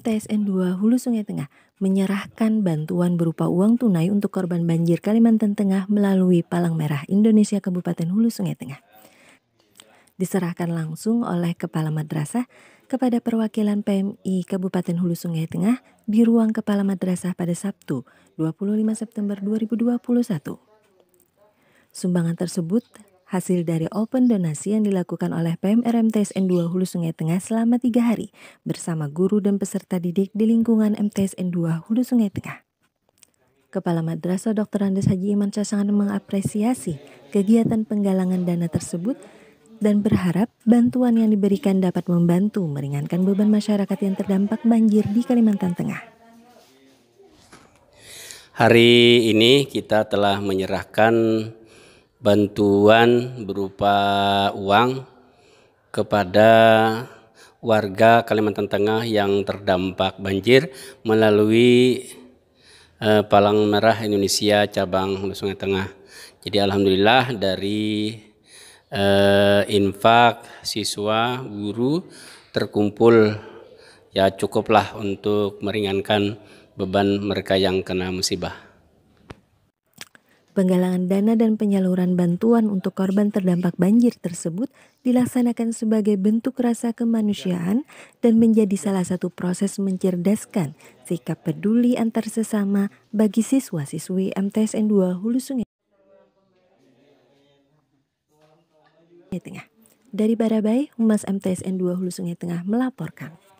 MTSN 2 Hulu Sungai Tengah menyerahkan bantuan berupa uang tunai untuk korban banjir Kalimantan Tengah melalui Palang Merah Indonesia Kabupaten Hulu Sungai Tengah. Diserahkan langsung oleh Kepala Madrasah kepada perwakilan PMI Kabupaten Hulu Sungai Tengah di ruang Kepala Madrasah pada Sabtu 25 September 2021. Sumbangan tersebut hasil dari open donasi yang dilakukan oleh PMRMTSN 2 Hulu Sungai Tengah selama tiga hari bersama guru dan peserta didik di lingkungan MTSN 2 Hulu Sungai Tengah. Kepala Madrasah Dr. Andes Haji Iman Casangan mengapresiasi kegiatan penggalangan dana tersebut dan berharap bantuan yang diberikan dapat membantu meringankan beban masyarakat yang terdampak banjir di Kalimantan Tengah. Hari ini kita telah menyerahkan bantuan berupa uang kepada warga Kalimantan Tengah yang terdampak banjir melalui eh, Palang Merah Indonesia cabang Hulu Sungai Tengah. Jadi alhamdulillah dari eh, infak siswa guru terkumpul ya cukuplah untuk meringankan beban mereka yang kena musibah. Penggalangan dana dan penyaluran bantuan untuk korban terdampak banjir tersebut dilaksanakan sebagai bentuk rasa kemanusiaan dan menjadi salah satu proses mencerdaskan sikap peduli antar sesama bagi siswa-siswi MTSN 2 Hulu Sungai Tengah. Dari Barabai, Humas MTSN 2 Hulu Sungai Tengah melaporkan.